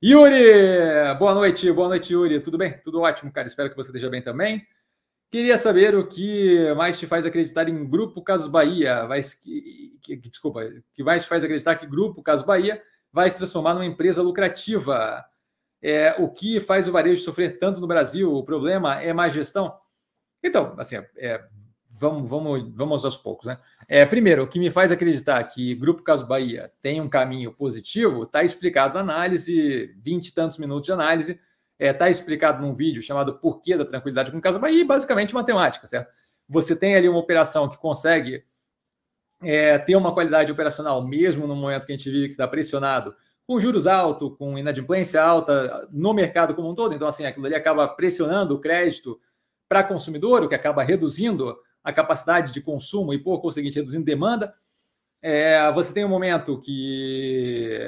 Yuri! Boa noite, boa noite, Yuri. Tudo bem? Tudo ótimo, cara. Espero que você esteja bem também. Queria saber o que mais te faz acreditar em Grupo Caso Bahia, vai, que, que, desculpa, que mais te faz acreditar que Grupo Caso Bahia vai se transformar numa empresa lucrativa? É, o que faz o varejo sofrer tanto no Brasil? O problema é má gestão? Então, assim, é, é vamos, vamos, vamos aos poucos, né? É, primeiro, o que me faz acreditar que Grupo Caso Bahia tem um caminho positivo está explicado na análise, vinte e tantos minutos de análise, está é, tá explicado num vídeo chamado Porquê da Tranquilidade com Caso Bahia, e basicamente matemática, certo? Você tem ali uma operação que consegue é, ter uma qualidade operacional, mesmo no momento que a gente vive que está pressionado, com juros altos, com inadimplência alta no mercado como um todo, então assim, aquilo ali acaba pressionando o crédito para consumidor, o que acaba reduzindo a capacidade de consumo e, por conseguinte, reduzindo demanda. É, você tem um momento que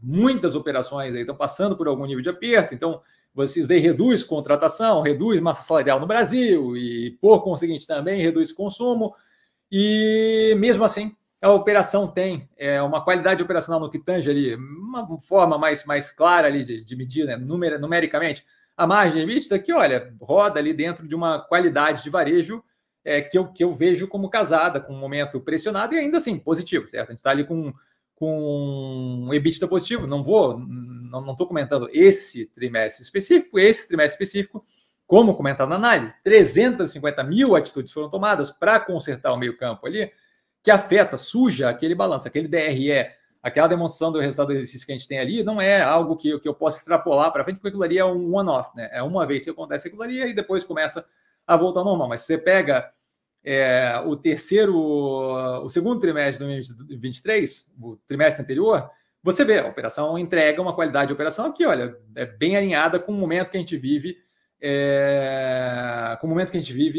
muitas operações estão passando por algum nível de aperto, então vocês daí reduz contratação, reduz massa salarial no Brasil e, por conseguinte, também reduz consumo. E mesmo assim, a operação tem é, uma qualidade operacional no que tange ali, uma forma mais, mais clara ali de, de medir né, numer, numericamente. A margem EBITDA que, olha, roda ali dentro de uma qualidade de varejo é, que, eu, que eu vejo como casada, com um momento pressionado e ainda assim positivo, certo? A gente está ali com, com um EBITDA positivo. Não vou, não estou comentando esse trimestre específico, esse trimestre específico, como comentado na análise, 350 mil atitudes foram tomadas para consertar o meio-campo ali, que afeta, suja aquele balanço, aquele DRE, aquela demonstração do resultado do exercício que a gente tem ali, não é algo que, que eu possa extrapolar para frente, porque aquilo ali é um one-off, né? É uma vez que acontece aquilo ali e depois começa a voltar ao normal. Mas se você pega é, o terceiro, o segundo trimestre de 2023, o trimestre anterior, você vê, a operação entrega uma qualidade de operação aqui, olha, é bem alinhada com o momento que a gente vive, é, com o momento que a gente vive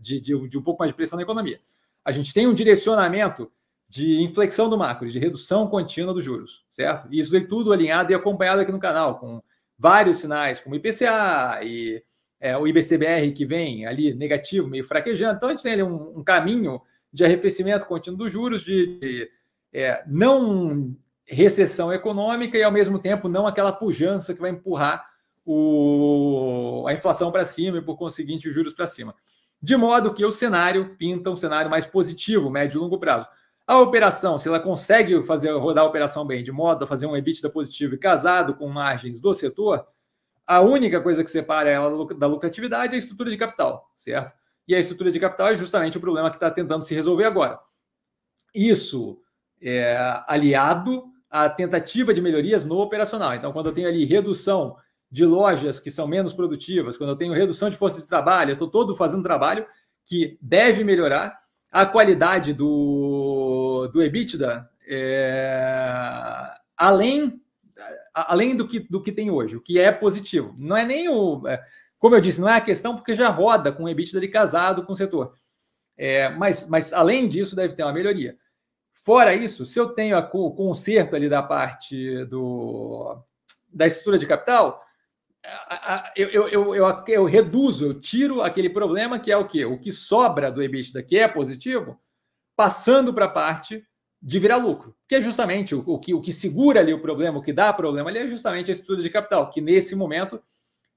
de, de, de um pouco mais de pressão na economia. A gente tem um direcionamento de inflexão do macro, de redução contínua dos juros, certo? Isso é tudo alinhado e acompanhado aqui no canal, com vários sinais, como IPCA e é, o IBCBR que vem ali negativo, meio fraquejando. Então a gente tem ali um, um caminho de arrefecimento contínuo dos juros, de, de é, não recessão econômica e ao mesmo tempo não aquela pujança que vai empurrar o, a inflação para cima e por conseguinte os juros para cima. De modo que o cenário pinta um cenário mais positivo, médio e longo prazo. A operação, se ela consegue fazer rodar a operação bem, de modo a fazer um EBITDA positivo e casado com margens do setor, a única coisa que separa ela da lucratividade é a estrutura de capital, certo? E a estrutura de capital é justamente o problema que está tentando se resolver agora. Isso é aliado à tentativa de melhorias no operacional. Então, quando eu tenho ali redução de lojas que são menos produtivas, quando eu tenho redução de força de trabalho, eu estou todo fazendo trabalho que deve melhorar a qualidade do, do EBITDA, é, além além do que, do que tem hoje, o que é positivo. Não é nem o. É, como eu disse, não é a questão porque já roda com o EBITDA de casado com o setor. É, mas, mas além disso, deve ter uma melhoria. Fora isso, se eu tenho a, o conserto ali da parte do, da estrutura de capital, eu, eu, eu, eu, eu reduzo, eu tiro aquele problema que é o quê? O que sobra do EBITDA que é positivo, passando para a parte de virar lucro, que é justamente o, o, que, o que segura ali o problema, o que dá problema ali é justamente a estrutura de capital, que nesse momento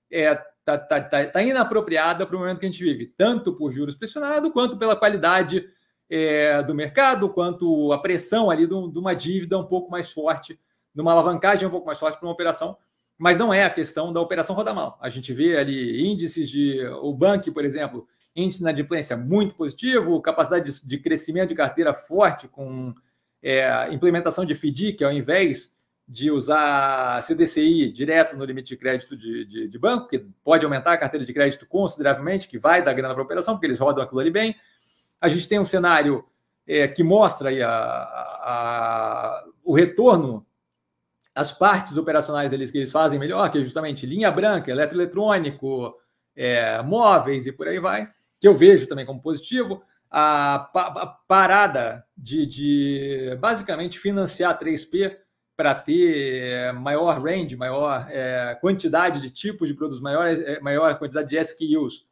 é, tá, tá, tá, tá inapropriada para o momento que a gente vive, tanto por juros pressionados, quanto pela qualidade é, do mercado, quanto a pressão ali de, de, uma dívida um pouco mais forte, de uma alavancagem um pouco mais forte para uma operação, mas não é a questão da operação rodar mal. A gente vê ali índices de. O Bank, por exemplo, índice na diplência muito positivo, capacidade de, de crescimento de carteira forte, com é, implementação de FDIC, ao invés de usar CDCI direto no limite de crédito de, de, de, banco, que pode aumentar a carteira de crédito consideravelmente, que vai dar grana para a operação, porque eles rodam aquilo ali bem. A gente tem um cenário é, que mostra a, a, o retorno as partes operacionais eles, que eles fazem melhor, que é justamente linha branca, eletroeletrônico, é, móveis e por aí vai, que eu vejo também como positivo a, pa parada de, de, basicamente financiar 3P para ter eh, maior range, maior é, quantidade de tipos de produtos, maior, é, maior quantidade de SKUs,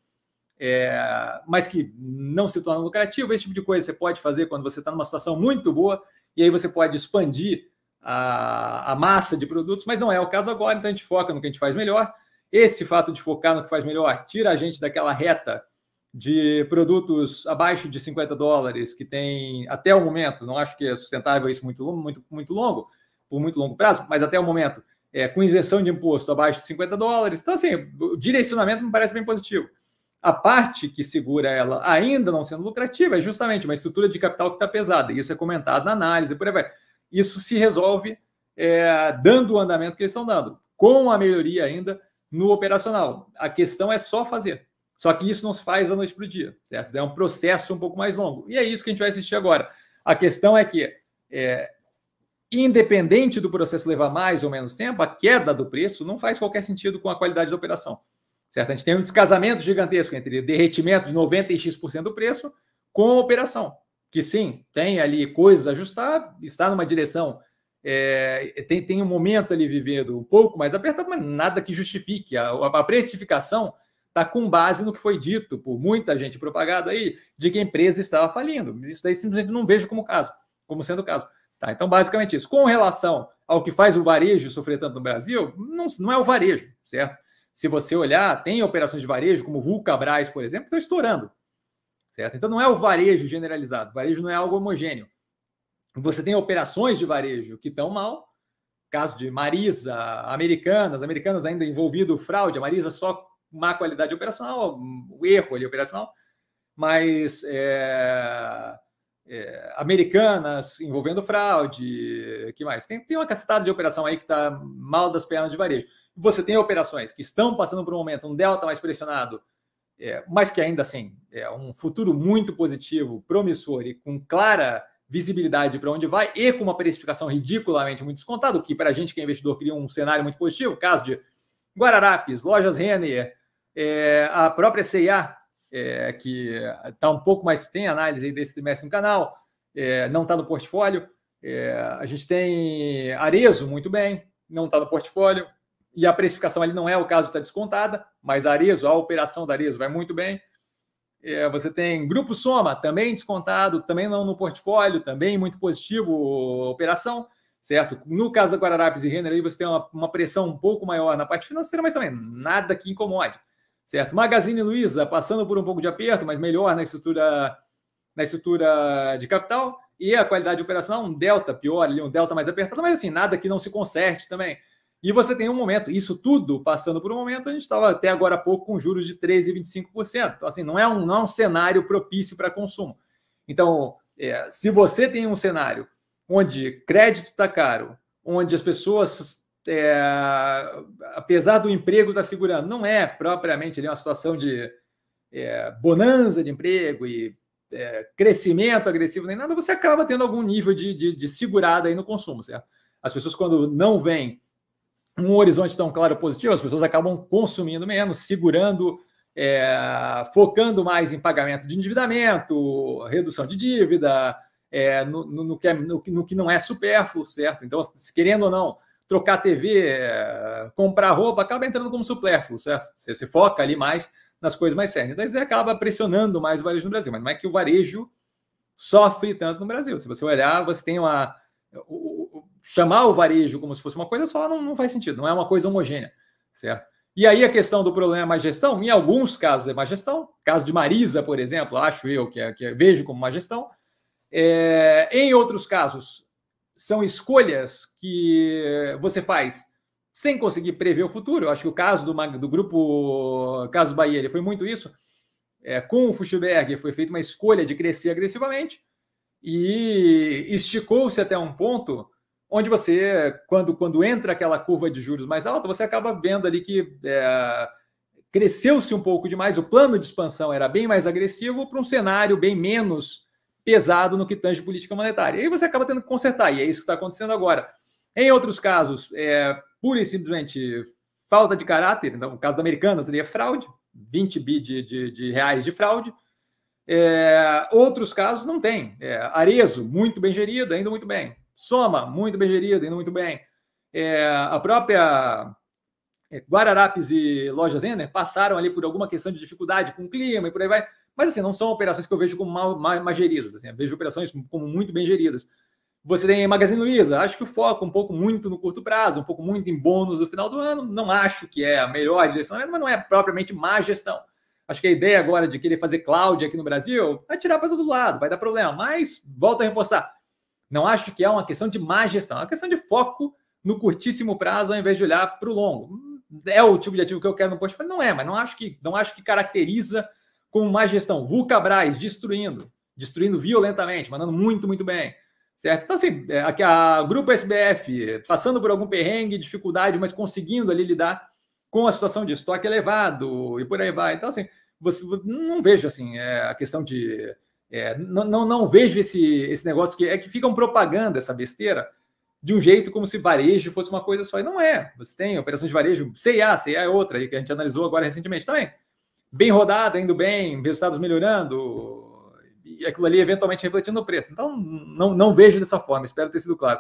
é, mas que não se torna lucrativo, esse tipo de coisa você pode fazer quando você está numa situação muito boa e aí você pode expandir a, a massa de produtos, mas não é o caso agora, então a gente foca no que a gente faz melhor. Esse fato de focar no que faz melhor tira a gente daquela reta de produtos abaixo de 50 dólares, que tem até o momento, não acho que é sustentável isso muito, muito, muito longo, por muito longo prazo, mas até o momento, é, com isenção de imposto abaixo de 50 dólares. Então, assim, o direcionamento me parece bem positivo. A parte que segura ela, ainda não sendo lucrativa, é justamente uma estrutura de capital que está pesada. Isso é comentado na análise, por aí vai. Isso se resolve é, dando o andamento que eles estão dando, com a melhoria ainda no operacional. A questão é só fazer. Só que isso não se faz da noite para o dia, certo? É um processo um pouco mais longo. E é isso que a gente vai assistir agora. A questão é que, é, independente do processo levar mais ou menos tempo, a queda do preço não faz qualquer sentido com a qualidade da operação, certo? A gente tem um descasamento gigantesco entre derretimento de 90 e x% do preço com a operação, que sim, tem ali coisas a ajustar, está numa direção é, tem, tem um momento ali vivendo um pouco mais apertado, mas nada que justifique. A, a, a precificação está com base no que foi dito por muita gente propagado aí, de que a empresa estava falindo. Isso daí simplesmente não vejo como caso, como sendo o caso. Tá, então, basicamente isso. Com relação ao que faz o varejo sofrer tanto no Brasil, não, não é o varejo, certo? Se você olhar, tem operações de varejo, como Vulcabras, por exemplo, que estão estourando. Certo? Então, não é o varejo generalizado. O varejo não é algo homogêneo. Você tem operações de varejo que estão mal, caso de Marisa, Americanas, Americanas ainda envolvido fraude, a Marisa só má qualidade operacional, o erro ali operacional, mas é, é, americanas envolvendo fraude, que mais? Tem, tem uma cacetada de operação aí que está mal das pernas de varejo. Você tem operações que estão passando por um momento, um delta mais pressionado, é, mas que ainda assim é um futuro muito positivo, promissor e com clara visibilidade para onde vai e com uma precificação ridiculamente muito descontada, que para a gente que é investidor cria um cenário muito positivo, caso de Guararapes, Lojas Renner, é, a própria CIA, é, que está um pouco mais, tem análise desse trimestre no canal, é, não está no portfólio. É, a gente tem Arezo muito bem, não está no portfólio. E a precificação ali não é o caso, está descontada, mas Arezo, a operação da Arezo vai muito bem. É, você tem Grupo Soma, também descontado, também não no portfólio, também muito positivo a operação certo? No caso da Guararapes e Renner, aí você tem uma, uma, pressão um pouco maior na parte financeira, mas também nada que incomode, certo? Magazine Luiza passando por um pouco de aperto, mas melhor na estrutura, na estrutura de capital e a qualidade operacional, um delta pior ali, um delta mais apertado, mas assim, nada que não se conserte também. E você tem um momento, isso tudo passando por um momento, a gente estava até agora há pouco com juros de 13,25%. Então, assim, não é um, não é um cenário propício para consumo. Então, é, se você tem um cenário onde crédito está caro, onde as pessoas, é, apesar do emprego estar tá segurando, não é propriamente ali uma situação de é, bonança de emprego e é, crescimento agressivo nem nada, você acaba tendo algum nível de, de, de segurada aí no consumo, certo? As pessoas, quando não vêm um horizonte tão claro positivo, as pessoas acabam consumindo menos, segurando, é, focando mais em pagamento de endividamento, redução de dívida, é, no, no, no, que é, no, no, que não é supérfluo, certo? Então, querendo ou não, trocar TV, é, comprar roupa, acaba entrando como supérfluo, certo? Você se foca ali mais nas coisas mais sérias. Então, isso acaba pressionando mais o varejo no Brasil. Mas não é que o varejo sofre tanto no Brasil. Se você olhar, você tem uma. O, o, chamar o varejo como se fosse uma coisa só não, não faz sentido, não é uma coisa homogênea, certo? E aí a questão do problema é má gestão, em alguns casos é má gestão, caso de Marisa, por exemplo, acho eu que, é, que é, vejo como má gestão, é, em outros casos, são escolhas que você faz sem conseguir prever o futuro. Eu acho que o caso do, do grupo Caso Bahia ele foi muito isso. É, com o Fuchsberg foi feita uma escolha de crescer agressivamente e esticou-se até um ponto onde você, quando, quando entra aquela curva de juros mais alta, você acaba vendo ali que é, cresceu-se um pouco demais, o plano de expansão era bem mais agressivo para um cenário bem menos pesado no que tange política monetária. E aí você acaba tendo que consertar, e é isso que está acontecendo agora. Em outros casos, é pura e simplesmente falta de caráter, então, no caso da Americana seria fraude, 20 bi de, de, de reais de fraude. É, outros casos não tem. É, Arezo, muito bem gerida, ainda muito bem. Soma, muito bem gerida, ainda muito bem. É, a própria é, Guararapes e Lojas Renner passaram ali por alguma questão de dificuldade com o clima e por aí vai. Mas assim, não são operações que eu vejo como mal, mal, mal geridas. Assim, vejo operações como muito bem geridas. Você tem Magazine Luiza, acho que o foco um pouco muito no curto prazo, um pouco muito em bônus no final do ano. Não acho que é a melhor gestão, mas não é propriamente má gestão. Acho que a ideia agora de querer fazer cloud aqui no Brasil vai é tirar para todo lado, vai dar problema. Mas, volto a reforçar, não acho que é uma questão de má gestão, é uma questão de foco no curtíssimo prazo ao invés de olhar para o longo. É o tipo de ativo que eu quero no portfólio? Não é, mas não acho que, não acho que caracteriza com mais gestão. Vulca Braz destruindo, destruindo violentamente, mandando muito, muito bem. Certo? Então, assim, é, aqui a Grupo SBF eh, passando por algum perrengue, dificuldade, mas conseguindo ali lidar com a situação de estoque elevado e por aí vai. Então, assim, você não vejo assim é, a questão de. É, não, não, não, vejo esse, esse negócio que é que ficam propagando essa besteira de um jeito como se varejo fosse uma coisa só. E não é. Você tem operações de varejo, CIA, CIA é outra, aí que a gente analisou agora recentemente também bem rodada, indo bem, resultados melhorando, e aquilo ali eventualmente refletindo no preço. Então, não, não vejo dessa forma, espero ter sido claro.